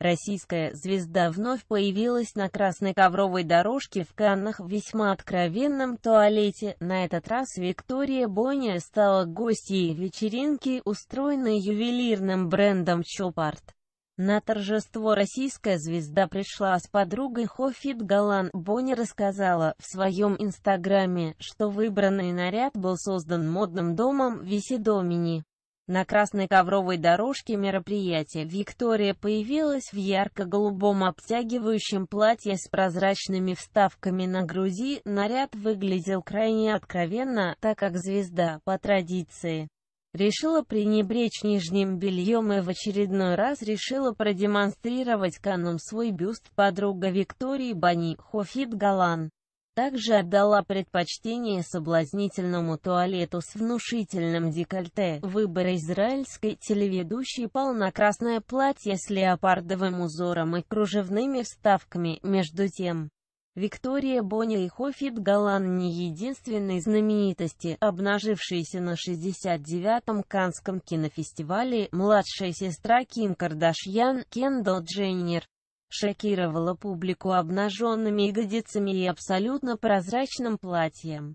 Российская звезда вновь появилась на красной ковровой дорожке в Каннах в весьма откровенном туалете. На этот раз Виктория Боня стала гостьей вечеринки, устроенной ювелирным брендом Чопарт. На торжество российская звезда пришла с подругой Хофит Галан. Бонни рассказала в своем инстаграме, что выбранный наряд был создан модным домом Виси на красной ковровой дорожке мероприятия Виктория появилась в ярко-голубом обтягивающем платье с прозрачными вставками на груди. Наряд выглядел крайне откровенно, так как звезда, по традиции, решила пренебречь нижним бельем и в очередной раз решила продемонстрировать каном свой бюст подруга Виктории Бани Хофит Галан также отдала предпочтение соблазнительному туалету с внушительным декольте. Выбор израильской телеведущей пал на красное платье с леопардовым узором и кружевными вставками, между тем. Виктория Бонни и Хофит Галан не единственной знаменитости, обнажившейся на 69-м Канском кинофестивале, младшая сестра Ким Кардашьян, Кендал Дженнер шокировала публику обнаженными ягодицами и абсолютно прозрачным платьем.